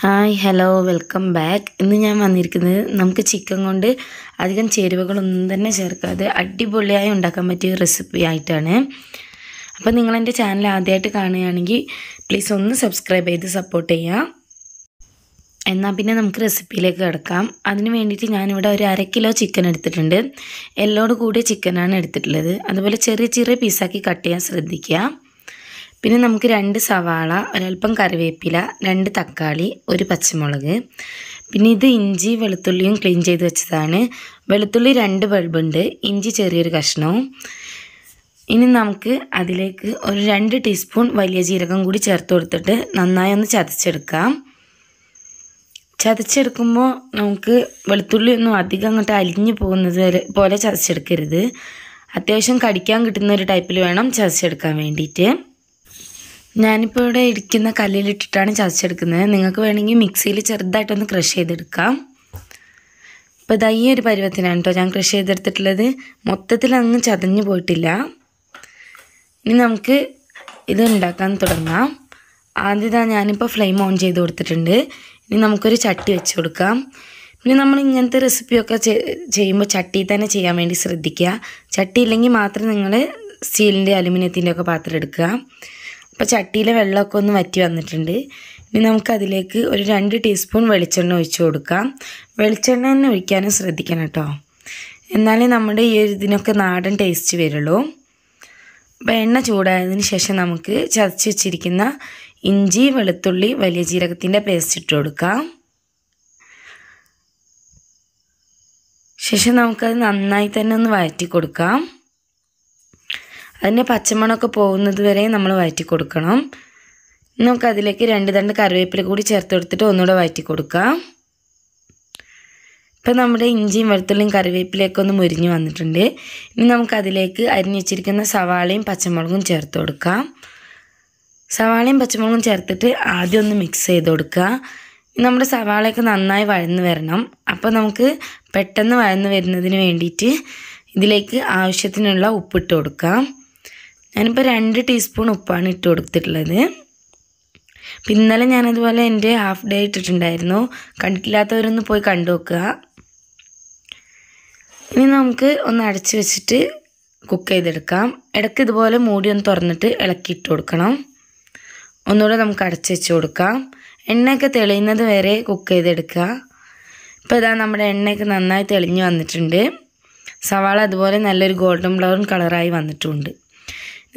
hi hello welcome back ഇന്ന് ഞാൻ വന്നിരിക്കുന്നത് നമുക്ക് ചിക്കൻ കൊണ്ട് അധികം ചേരുവകളൊന്നും തന്നെ ചേർക്കാതെ അടിപൊളിയായി ഉണ്ടാക്കാൻ പറ്റിയ റെസിപ്പി ആയിട്ടാണ് അപ്പം നിങ്ങളെൻ്റെ ചാനൽ ആദ്യമായിട്ട് കാണുകയാണെങ്കിൽ പ്ലീസ് ഒന്ന് സബ്സ്ക്രൈബ് ചെയ്ത് സപ്പോർട്ട് ചെയ്യുക എന്നാൽ പിന്നെ നമുക്ക് റെസിപ്പിയിലേക്ക് കിടക്കാം അതിന് വേണ്ടിയിട്ട് ഞാനിവിടെ ഒരു അര കിലോ ചിക്കൻ എടുത്തിട്ടുണ്ട് എല്ലോട് കൂടിയ ചിക്കനാണ് എടുത്തിട്ടുള്ളത് അതുപോലെ ചെറിയ ചെറിയ പീസാക്കി കട്ട് ചെയ്യാൻ ശ്രദ്ധിക്കുക പിന്നെ നമുക്ക് രണ്ട് സവാള ഒരൽപ്പം കറിവേപ്പില രണ്ട് തക്കാളി ഒരു പച്ചമുളക് പിന്നെ ഇത് ഇഞ്ചി വെളുത്തുള്ളിയും ക്ലീൻ ചെയ്ത് വെച്ചതാണ് വെളുത്തുള്ളി രണ്ട് ബൾബുണ്ട് ഇഞ്ചി ചെറിയൊരു കഷ്ണവും ഇനി നമുക്ക് അതിലേക്ക് ഒരു രണ്ട് ടീസ്പൂൺ വലിയ ജീരകം കൂടി ചേർത്ത് കൊടുത്തിട്ട് നന്നായി ഒന്ന് ചതച്ചെടുക്കാം ചതച്ചെടുക്കുമ്പോൾ നമുക്ക് വെളുത്തുള്ളി ഒന്നും അധികം അങ്ങോട്ട് അലിഞ്ഞു പോകുന്നത് പോലെ ചതച്ചെടുക്കരുത് അത്യാവശ്യം കടിക്കാൻ കിട്ടുന്ന ഒരു ടൈപ്പിൽ വേണം ചതച്ചെടുക്കാൻ വേണ്ടിയിട്ട് ഞാനിപ്പോൾ ഇവിടെ ഇരിക്കുന്ന കല്ലിലിട്ടിട്ടാണ് ചതച്ചെടുക്കുന്നത് നിങ്ങൾക്ക് വേണമെങ്കിൽ മിക്സിയിൽ ചെറുതായിട്ടൊന്ന് ക്രഷ് ചെയ്തെടുക്കാം ഇപ്പോൾ ഇതാ ഒരു പരുവത്തിനാണ് കേട്ടോ ഞാൻ ക്രഷ് ചെയ്തെടുത്തിട്ടുള്ളത് മൊത്തത്തിൽ അങ്ങ് ചതഞ്ഞു പോയിട്ടില്ല ഇനി നമുക്ക് ഇത് ഉണ്ടാക്കാൻ തുടങ്ങാം ആദ്യം ഇതാ ഞാനിപ്പോൾ ഫ്ലെയിം ഓൺ ചെയ്ത് കൊടുത്തിട്ടുണ്ട് ഇനി നമുക്കൊരു ചട്ടി വെച്ച് കൊടുക്കാം പിന്നെ നമ്മൾ ഇങ്ങനത്തെ റെസിപ്പിയൊക്കെ ചെയ്യുമ്പോൾ ചട്ടി തന്നെ ചെയ്യാൻ വേണ്ടി ശ്രദ്ധിക്കുക ചട്ടി ഇല്ലെങ്കിൽ മാത്രം നിങ്ങൾ സ്റ്റീലിൻ്റെ അലുമിനിയത്തിൻ്റെയൊക്കെ ഒക്കെ പാത്രം എടുക്കുക അപ്പോൾ ചട്ടിയിലെ വെള്ളമൊക്കെ ഒന്ന് വറ്റി വന്നിട്ടുണ്ട് ഇനി നമുക്കതിലേക്ക് ഒരു രണ്ട് ടീസ്പൂൺ വെളിച്ചെണ്ണ ഒഴിച്ചു കൊടുക്കാം വെളിച്ചെണ്ണ തന്നെ ഒഴിക്കാനും ശ്രദ്ധിക്കണം കേട്ടോ എന്നാലേ നമ്മുടെ ഈ ഒരു ഇതിനൊക്കെ നാടൻ ടേസ്റ്റ് വരുള്ളൂ അപ്പോൾ എണ്ണ ചൂടായതിന് ശേഷം നമുക്ക് ചതച്ച് വെച്ചിരിക്കുന്ന ഇഞ്ചി വെളുത്തുള്ളി വലിയ ജീരകത്തിൻ്റെ പേസ്റ്റ് ഇട്ട് കൊടുക്കാം ശേഷം നമുക്കത് നന്നായി തന്നെ ഒന്ന് വഴറ്റി കൊടുക്കാം അതിൻ്റെ പച്ചമണമൊക്കെ പോകുന്നത് വരെ നമ്മൾ വഴറ്റി കൊടുക്കണം നമുക്ക് അതിലേക്ക് രണ്ട് തണ്ട് കറിവേപ്പില കൂടി ചേർത്ത് കൊടുത്തിട്ട് ഒന്നുകൂടെ വഴറ്റി കൊടുക്കാം ഇപ്പം നമ്മുടെ ഇഞ്ചിയും വെളുത്തുള്ളിയും കറിവേപ്പിലയൊക്കെ ഒന്ന് മുരിഞ്ഞ് വന്നിട്ടുണ്ട് ഇനി നമുക്കതിലേക്ക് അരിഞ്ഞു വെച്ചിരിക്കുന്ന സവാളയും പച്ചമുളകും ചേർത്ത് കൊടുക്കാം സവാളയും പച്ചമുളകും ചേർത്തിട്ട് ആദ്യം ഒന്ന് മിക്സ് ചെയ്ത് കൊടുക്കുക നമ്മുടെ സവാളയൊക്കെ നന്നായി വഴന്ന് വരണം അപ്പോൾ നമുക്ക് പെട്ടെന്ന് വഴന്ന് വരുന്നതിന് വേണ്ടിയിട്ട് ഇതിലേക്ക് ആവശ്യത്തിനുള്ള ഉപ്പിട്ട് കൊടുക്കാം ഞാനിപ്പോൾ രണ്ട് ടീസ്പൂൺ ഉപ്പാണ് ഇട്ട് കൊടുത്തിട്ടുള്ളത് ഇന്നലെ ഞാനതുപോലെ എൻ്റെ ഹാഫ് ഡേ ഇട്ടിട്ടുണ്ടായിരുന്നു കണ്ടിട്ടില്ലാത്തവരൊന്ന് പോയി കണ്ടു വെക്കുക ഇനി നമുക്ക് ഒന്ന് അടച്ചു വെച്ചിട്ട് കുക്ക് ചെയ്തെടുക്കാം ഇടയ്ക്ക് ഇതുപോലെ മൂടി ഒന്ന് തുറന്നിട്ട് ഇളക്കി ഇട്ട് കൊടുക്കണം ഒന്നുകൂടെ നമുക്ക് അടച്ചു വെച്ച് കൊടുക്കാം എണ്ണയൊക്കെ തെളിയുന്നത് വരെ കുക്ക് ചെയ്തെടുക്കുക ഇപ്പോൾ ഇതാ നമ്മുടെ എണ്ണയൊക്കെ നന്നായി തെളിഞ്ഞ് വന്നിട്ടുണ്ട് സവാള അതുപോലെ നല്ലൊരു ഗോൾഡൻ ബ്രൗൺ കളറായി വന്നിട്ടുണ്ട്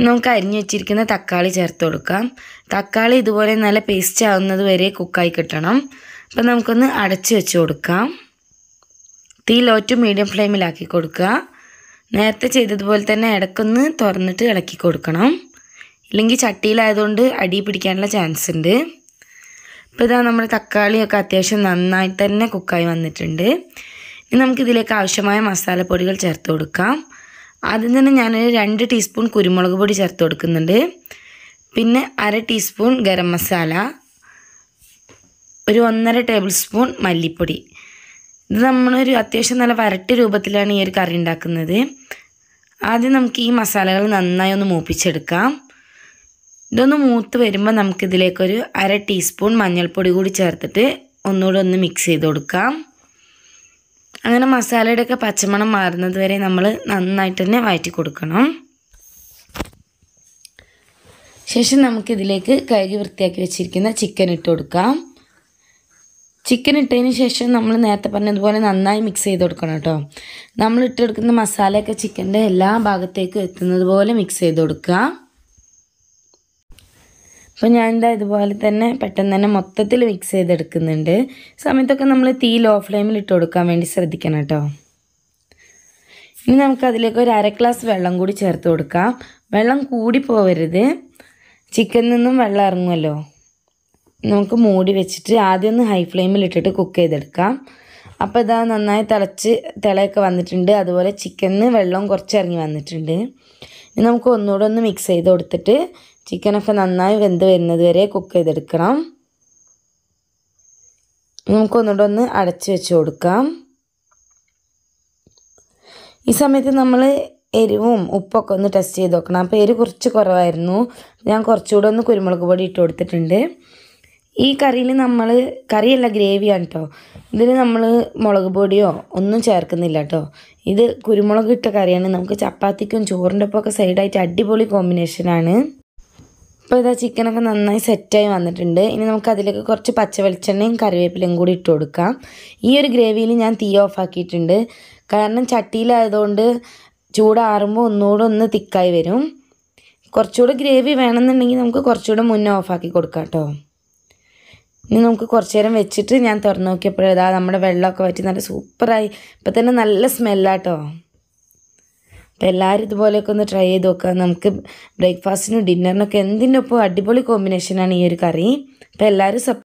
നമുക്ക് അരിഞ്ഞു വെച്ചിരിക്കുന്ന തക്കാളി ചേർത്ത് കൊടുക്കാം തക്കാളി ഇതുപോലെ നല്ല പേസ്റ്റ് ആവുന്നത് വരെ കുക്കായി കിട്ടണം അപ്പം നമുക്കൊന്ന് അടച്ചു വെച്ച് കൊടുക്കാം തീ ലോ ടു മീഡിയം ഫ്ലെയിമിലാക്കി കൊടുക്കുക നേരത്തെ ചെയ്തതുപോലെ തന്നെ ഇടക്കൊന്ന് തുറന്നിട്ട് ഇളക്കി കൊടുക്കണം ഇല്ലെങ്കിൽ ചട്ടിയിലായതുകൊണ്ട് അടി പിടിക്കാനുള്ള ചാൻസ് ഉണ്ട് ഇപ്പോൾ ഇതാ നമ്മുടെ തക്കാളിയൊക്കെ അത്യാവശ്യം നന്നായിട്ട് തന്നെ കുക്കായി വന്നിട്ടുണ്ട് ഇനി നമുക്കിതിലേക്ക് ആവശ്യമായ മസാലപ്പൊടികൾ ചേർത്ത് കൊടുക്കാം ആദ്യം തന്നെ ഞാനൊരു രണ്ട് ടീസ്പൂൺ കുരുമുളക് പൊടി ചേർത്ത് കൊടുക്കുന്നുണ്ട് പിന്നെ അര ടീസ്പൂൺ ഗരം മസാല ഒരു ഒന്നര ടേബിൾ സ്പൂൺ മല്ലിപ്പൊടി ഇത് നമ്മളൊരു അത്യാവശ്യം നല്ല വരട്ടി രൂപത്തിലാണ് ഈ ഒരു കറി ഉണ്ടാക്കുന്നത് ആദ്യം നമുക്ക് ഈ മസാലകൾ നന്നായി ഒന്ന് മൂപ്പിച്ചെടുക്കാം ഇതൊന്ന് മൂത്ത് വരുമ്പോൾ നമുക്കിതിലേക്കൊരു അര ടീസ്പൂൺ മഞ്ഞൾപ്പൊടി കൂടി ചേർത്തിട്ട് ഒന്നുകൂടെ ഒന്ന് മിക്സ് ചെയ്ത് കൊടുക്കാം അങ്ങനെ ഒക്കെ പച്ചമണം മാറുന്നത് വരെ നമ്മൾ നന്നായിട്ട് തന്നെ വഴറ്റി കൊടുക്കണം ശേഷം നമുക്കിതിലേക്ക് കഴുകി വൃത്തിയാക്കി വെച്ചിരിക്കുന്ന ചിക്കൻ ഇട്ട് കൊടുക്കാം ചിക്കൻ ഇട്ടതിന് ശേഷം നമ്മൾ നേരത്തെ പറഞ്ഞതുപോലെ നന്നായി മിക്സ് ചെയ്ത് കൊടുക്കണം കേട്ടോ നമ്മൾ ഇട്ട് കൊടുക്കുന്ന മസാലയൊക്കെ ചിക്കൻ്റെ എല്ലാ ഭാഗത്തേക്കും എത്തുന്നത് പോലെ മിക്സ് ചെയ്ത് കൊടുക്കുക അപ്പോൾ ഞാൻ എന്താ ഇതുപോലെ തന്നെ പെട്ടെന്ന് തന്നെ മൊത്തത്തിൽ മിക്സ് ചെയ്തെടുക്കുന്നുണ്ട് സമയത്തൊക്കെ നമ്മൾ തീ ലോ ഫ്ലെയിമിൽ ഇട്ട് കൊടുക്കാൻ വേണ്ടി ശ്രദ്ധിക്കണം കേട്ടോ ഇനി നമുക്ക് അതിലേക്ക് ഒരു അര ഗ്ലാസ് വെള്ളം കൂടി ചേർത്ത് കൊടുക്കാം വെള്ളം കൂടി പോവരുത് ചിക്കനിൽ നിന്നും വെള്ളം ഇറങ്ങുമല്ലോ നമുക്ക് മൂടി വെച്ചിട്ട് ആദ്യം ഒന്ന് ഹൈ ഫ്ലെയിമിൽ ഇട്ടിട്ട് കുക്ക് ചെയ്തെടുക്കാം അപ്പോൾ ഇതാ നന്നായി തിളച്ച് തിളയൊക്കെ വന്നിട്ടുണ്ട് അതുപോലെ ചിക്കനിൽ വെള്ളവും കുറച്ച് ഇറങ്ങി വന്നിട്ടുണ്ട് ഇനി നമുക്ക് ഒന്നുകൂടെ ഒന്ന് മിക്സ് ചെയ്ത് കൊടുത്തിട്ട് ചിക്കനൊക്കെ നന്നായി വെന്ത് വരുന്നത് വരെ കുക്ക് ചെയ്തെടുക്കണം നമുക്കൊന്നുകൂടെ ഒന്ന് അടച്ച് വെച്ച് കൊടുക്കാം ഈ സമയത്ത് നമ്മൾ എരിവും ഉപ്പൊക്കെ ഒന്ന് ടെസ്റ്റ് ചെയ്ത് നോക്കണം അപ്പോൾ എരിവ് കുറച്ച് കുറവായിരുന്നു ഞാൻ കുറച്ചുകൂടെ ഒന്ന് കുരുമുളക് പൊടി ഇട്ട് കൊടുത്തിട്ടുണ്ട് ഈ കറിയിൽ നമ്മൾ കറിയല്ല ഗ്രേവിയാണ് കേട്ടോ ഇതിന് നമ്മൾ മുളക് പൊടിയോ ഒന്നും ചേർക്കുന്നില്ല കേട്ടോ ഇത് കുരുമുളക് ഇട്ട കറിയാണ് നമുക്ക് ചപ്പാത്തിക്കും ചോറിൻ്റെ ഒപ്പമൊക്കെ സൈഡായിട്ട് അടിപൊളി കോമ്പിനേഷനാണ് അപ്പോൾ ഇതാ ചിക്കനൊക്കെ നന്നായി സെറ്റായി വന്നിട്ടുണ്ട് ഇനി നമുക്ക് അതിലേക്ക് കുറച്ച് പച്ച വെളിച്ചെണ്ണയും കറിവേപ്പിലയും കൂടി ഇട്ട് കൊടുക്കാം ഈ ഒരു ഗ്രേവിയിൽ ഞാൻ തീ ഓഫ് ആക്കിയിട്ടുണ്ട് കാരണം ചട്ടിയിലായതുകൊണ്ട് ചൂടാറുമ്പോൾ ഒന്നുകൂടെ ഒന്ന് തിക്കായി വരും കുറച്ചുകൂടെ ഗ്രേവി വേണമെന്നുണ്ടെങ്കിൽ നമുക്ക് കുറച്ചുകൂടെ മുന്നേ ഓഫാക്കി കൊടുക്കാം കേട്ടോ ഇനി നമുക്ക് കുറച്ച് നേരം വെച്ചിട്ട് ഞാൻ തുറന്നു നോക്കിയപ്പോഴേതാ നമ്മുടെ വെള്ളമൊക്കെ വറ്റി നല്ല സൂപ്പറായി ഇപ്പം തന്നെ നല്ല സ്മെല്ലാട്ടോ അപ്പം എല്ലാവരും ഇതുപോലെയൊക്കെ ഒന്ന് ട്രൈ ചെയ്ത് നോക്കുക നമുക്ക് ബ്രേക്ക്ഫാസ്റ്റിനും ഡിന്നറിനൊക്കെ എന്തിനൊപ്പം അടിപൊളി കോമ്പിനേഷനാണ് ഈ ഒരു കറി അപ്പം എല്ലാവരും